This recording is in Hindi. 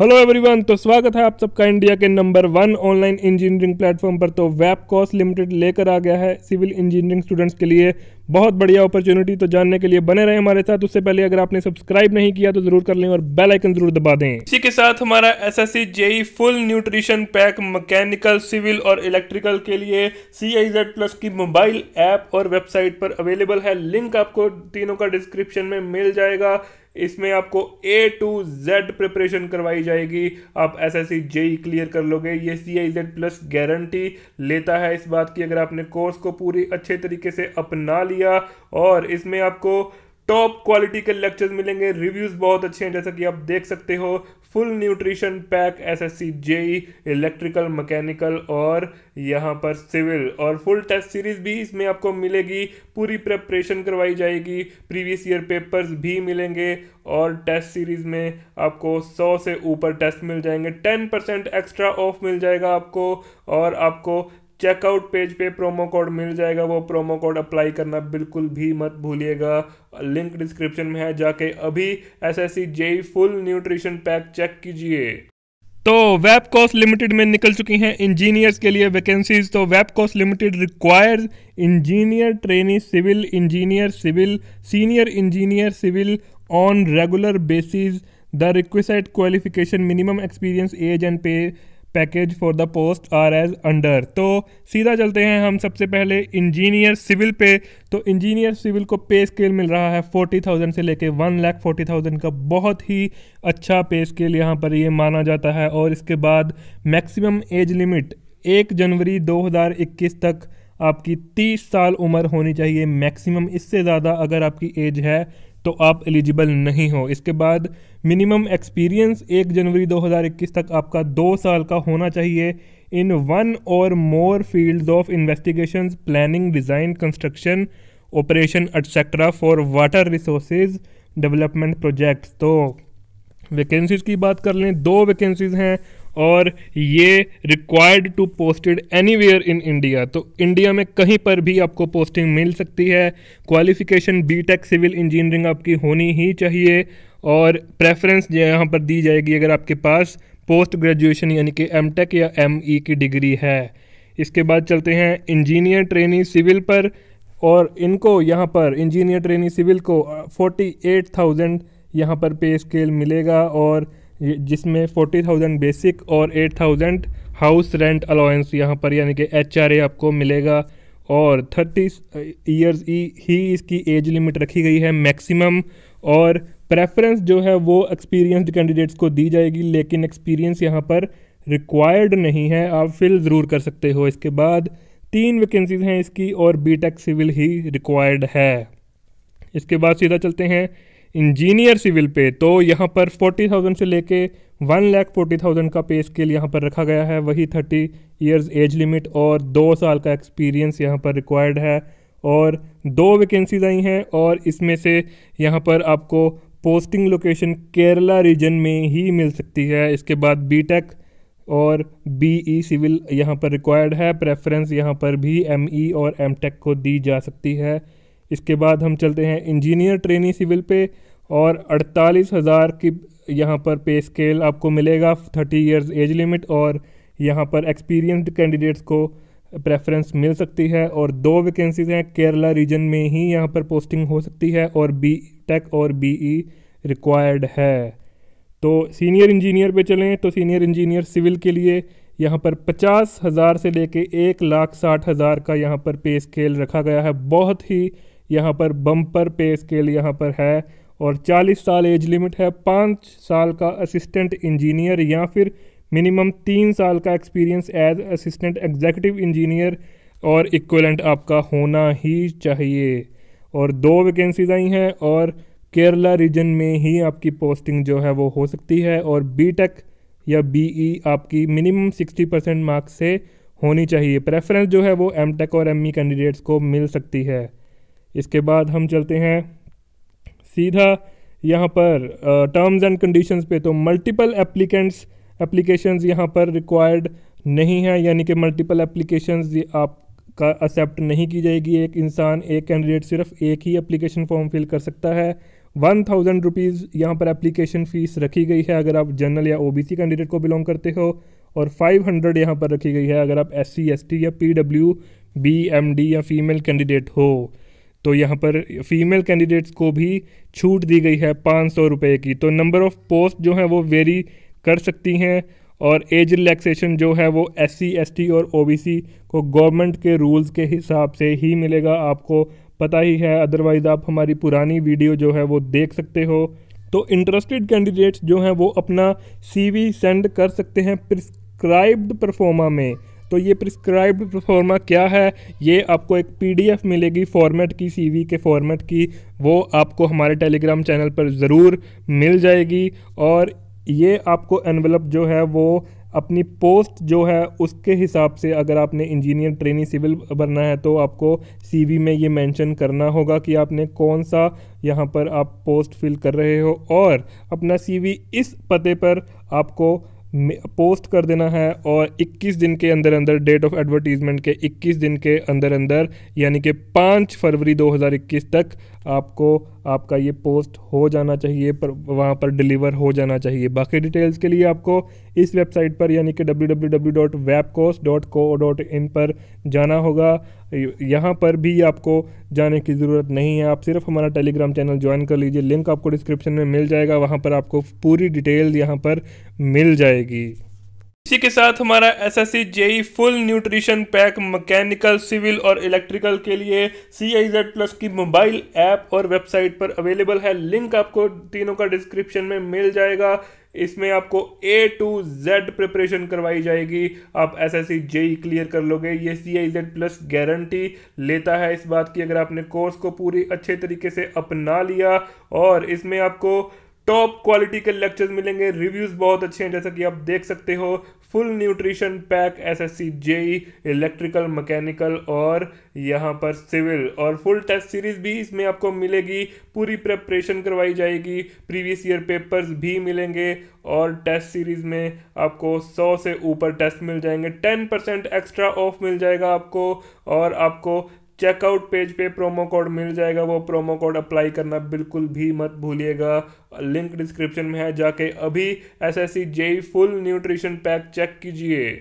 हेलो एवरीवन तो स्वागत है आप सबका इंडिया के number one online engineering platform पर तो वेब कॉस्ट लिमिटेड लेकर आ गया है सिविल इंजीनियरिंग स्टूडेंट्स के लिए बहुत बढ़िया अपॉर्चुनिटी तो जानने के लिए बने रहे हमारे साथ उससे पहले अगर आपने सब्सक्राइब नहीं किया तो जरूर कर लें और बेल आइकन जरूर दबा दें इसी के साथ हमारा S S JE full nutrition pack mechanical civil और इलेक्ट्रिकल के लिए सी आई जेड प्लस की मोबाइल ऐप और वेबसाइट पर अवेलेबल है लिंक आपको तीनों का डिस्क्रिप्शन में मिल जाएगा इसमें आपको ए टू जेड प्रिपरेशन करवाई जाएगी आप S S C JE clear कर लोगे ये C I Z plus guarantee लेता है इस बात की अगर आपने कोर्स को पूरी अच्छे तरीके से अपना लिया लिया और इसमें आपको टॉप क्वालिटी के लेक्चर्स मिलेंगे रिव्यूज़ बहुत अच्छे हैं जैसा कि आप देख सकते हो full nutrition pack SSC JE electrical mechanical और यहाँ पर सिविल और फुल टेस्ट सीरीज भी इसमें आपको मिलेगी पूरी प्रेपरेशन करवाई जाएगी प्रीवियस ईयर पेपर्स भी मिलेंगे और टेस्ट सीरीज में आपको 100 से ऊपर टेस्ट मिल जाएंगे 10% एक्स्ट्रा ऑफ मिल जाएगा आपको और आपको चेकआउट पेज पे प्रोमो कोड मिल जाएगा वो प्रोमो कोड अप्लाई करना बिल्कुल भी मत भूलिएगा लिंक डिस्क्रिप्शन में है जाके अभी S S C JE full nutrition pack check कीजिए तो वेबकॉस लिमिटेड में निकल चुकी हैं इंजीनियर्स के लिए वैकेंसीज तो वेबकॉस limited requires engineer trainee civil engineer civil senior engineer civil on regular basis the requisite qualification minimum experience age and pay package for the post are as under तो सीधा चलते हैं हम सबसे पहले इंजीनियर सिविल पे तो इंजीनियर सिविल को पे स्केल मिल रहा है फोर्टी थाउजेंड से लेके वन लैख फोर्टी थाउजेंड का बहुत ही अच्छा पे स्केल यहाँ पर ये माना जाता है और इसके बाद मैक्सिमम एज लिमिट एक जनवरी दो हज़ार इक्कीस तक आपकी तीस साल उम्र होनी चाहिए मैक्सिमम इससे ज़्यादा अगर आपकी एज है तो आप एलिजिबल नहीं हो इसके बाद मिनिमम एक्सपीरियंस एक जनवरी 2021 तक आपका दो साल का होना चाहिए in one or more fields of investigations planning design construction operation etcetera for water resources development projects तो वैकेंसीज़ की बात कर लें दो वैकेंसीज़ हैं और ये required to posted anywhere in India तो इंडिया में कहीं पर भी आपको पोस्टिंग मिल सकती है qualification B tech civil engineering आपकी होनी ही चाहिए और प्रेफरेंस यहाँ पर दी जाएगी अगर आपके पास पोस्ट ग्रेजुएशन यानी कि एम टेक या एम ई e की डिग्री है इसके बाद चलते हैं इंजीनियर ट्रेनी सिविल पर और इनको यहाँ पर इंजीनियर ट्रेनी सिविल को फोर्टी एट थाउजेंड यहाँ पर पे स्केल मिलेगा और जिसमें फोर्टी थाउजेंड बेसिक और eight thousand house rent allowance यहाँ पर यानी कि एच आपको मिलेगा और थर्टी ईयर्स ही इसकी एज लिमिट रखी गई है मैक्सिमम और प्रेफरेंस जो है वो एक्सपीरियंसड कैंडिडेट्स को दी जाएगी लेकिन एक्सपीरियंस यहाँ पर रिक्वायर्ड नहीं है आप फिल ज़रूर कर सकते हो इसके बाद तीन वैकेंसीज हैं इसकी और बीटेक सिविल ही रिक्वायर्ड है इसके बाद सीधा चलते हैं इंजीनियर सिविल पे तो यहाँ पर फोर्टी थाउजेंड से लेके वन लैख फोर्टी थाउजेंड का पे स्केल यहाँ पर रखा गया है वही थर्टी ईयर्स एज लिमिट और दो साल का एक्सपीरियंस यहाँ पर रिक्वायर्ड है और दो वैकेंसीज आई हैं और इसमें से यहाँ पर आपको पोस्टिंग लोकेशन केरला रीजन में ही मिल सकती है इसके बाद बी टेक और बी ई सिविल यहाँ पर रिक्वायर्ड है प्रेफरेंस यहाँ पर भी एम ई e और एम टेक को दी जा सकती है इसके बाद हम चलते हैं इंजीनियर ट्रेनी सिविल पे और अड़तालीस हज़ार की यहाँ पर पे स्केल आपको मिलेगा थर्टी इयर्स एज लिमिट और यहाँ पर एक्सपीरियंस्ड कैंडिडेट्स को प्रेफरेंस मिल सकती है और दो वैकेंसीज हैं केरला रीजन में ही यहाँ पर पोस्टिंग हो सकती है और बी टेक और बी ई रिक्वायर्ड है तो सीनियर इंजीनियर पे चलें तो सीनियर इंजीनियर सिविल के लिए यहाँ पर पचास हज़ार से लेके एक लाख साठ हज़ार का यहाँ पर पे स्केल रखा गया है बहुत ही यहाँ पर बम्पर पे स्केल यहाँ पर है और 40 साल एज लिमिट है पाँच साल का असिस्टेंट इंजीनियर या फिर मिनिमम तीन साल का experience as assistant executive engineer or equivalent आपका होना ही चाहिए और दो वैकेंसीज आई हैं और केरला रीजन में ही आपकी पोस्टिंग जो है वो हो सकती है और बीटेक या बीई e आपकी मिनिमम 60 परसेंट मार्क्स से होनी चाहिए प्रेफरेंस जो है वो एमटेक और एमई कैंडिडेट्स e को मिल सकती है इसके बाद हम चलते हैं सीधा यहाँ पर टर्म्स एंड कंडीशंस पे तो मल्टीपल एप्लीकेंट्स एप्लीकेशंस यहाँ पर रिक्वायर्ड नहीं है यानी कि मल्टीपल एप्लीकेशंस आपका एक्सेप्ट नहीं की जाएगी एक इंसान एक कैंडिडेट सिर्फ एक ही एप्लीकेशन फॉर्म फिल कर सकता है वन थाउजेंड रुपीज़ यहाँ पर एप्लीकेशन फ़ीस रखी गई है अगर आप जनरल या ओबीसी कैंडिडेट को बिलोंग करते हो और फाइव हंड्रेड यहाँ पर रखी गई है अगर आप एस सी एस टी या P W B M D या फीमेल कैंडिडेट हो तो यहाँ पर फीमेल कैंडिडेट्स को भी छूट दी गई है पाँच सौ रुपये की तो नंबर ऑफ़ पोस्ट जो है वो वेरी कर सकती हैं और एज रिलैक्सेशन जो है वो एस सी और ओ को गवर्नमेंट के रूल्स के हिसाब से ही मिलेगा आपको पता ही है अदरवाइज़ आप हमारी पुरानी वीडियो जो है वो देख सकते हो तो इंटरेस्टेड कैंडिडेट्स जो हैं वो अपना सीवी सेंड कर सकते हैं प्रिस्क्राइब्ड परफॉर्मा में तो ये प्रिस्क्राइब्ड प्रोफॉर्मा क्या है ये आपको एक पीडीएफ मिलेगी फॉर्मेट की सीवी के फॉर्मेट की वो आपको हमारे टेलीग्राम चैनल पर ज़रूर मिल जाएगी और ये आपको एनवलप जो है वो अपनी पोस्ट जो है उसके हिसाब से अगर आपने इंजीनियर ट्रेनी सिविल बनना है तो आपको सीवी में ये मेंशन करना होगा कि आपने कौन सा यहाँ पर आप पोस्ट फिल कर रहे हो और अपना सीवी इस पते पर आपको पोस्ट कर देना है और 21 दिन के अंदर अंदर डेट ऑफ एडवर्टीज़मेंट के 21 दिन के अंदर अंदर यानी कि 5 फरवरी 2021 तक आपको आपका ये पोस्ट हो जाना चाहिए पर वहाँ पर डिलीवर हो जाना चाहिए बाकी डिटेल्स के लिए आपको इस वेबसाइट पर यानी कि डब्ल्यू पर जाना होगा यहाँ पर भी आपको जाने की ज़रूरत नहीं है आप सिर्फ हमारा टेलीग्राम चैनल ज्वाइन कर लीजिए लिंक आपको डिस्क्रिप्शन में मिल जाएगा वहाँ पर आपको पूरी डिटेल यहाँ पर मिल जाएगी इसी के साथ हमारा S S C JE full nutrition pack mechanical civil और इलेक्ट्रिकल के लिए सी आई जेड प्लस की मोबाइल ऐप और वेबसाइट पर अवेलेबल है लिंक आपको तीनों का डिस्क्रिप्शन में मिल जाएगा इसमें आपको ए टू जेड प्रिपरेशन करवाई जाएगी आप S S C JE clear कर लोगे ये C I Z plus guarantee लेता है इस बात की अगर आपने कोर्स को पूरी अच्छे तरीके से अपना लिया और इसमें आपको टॉप क्वालिटी के लेक्चर्स मिलेंगे रिव्यूज़ बहुत अच्छे हैं जैसा कि आप देख सकते हो full nutrition pack SSC JE electrical mechanical और यहाँ पर सिविल और फुल टेस्ट सीरीज भी इसमें आपको मिलेगी पूरी प्रेपरेशन करवाई जाएगी प्रीवियस ईयर पेपर्स भी मिलेंगे और टेस्ट सीरीज में आपको 100 से ऊपर टेस्ट मिल जाएंगे 10 परसेंट एक्स्ट्रा ऑफ मिल जाएगा आपको और आपको चेकआउट पेज पे प्रोमो कोड मिल जाएगा वो प्रोमो कोड अप्लाई करना बिल्कुल भी मत भूलिएगा लिंक डिस्क्रिप्शन में है जाके अभी S S C JE full nutrition pack check कीजिए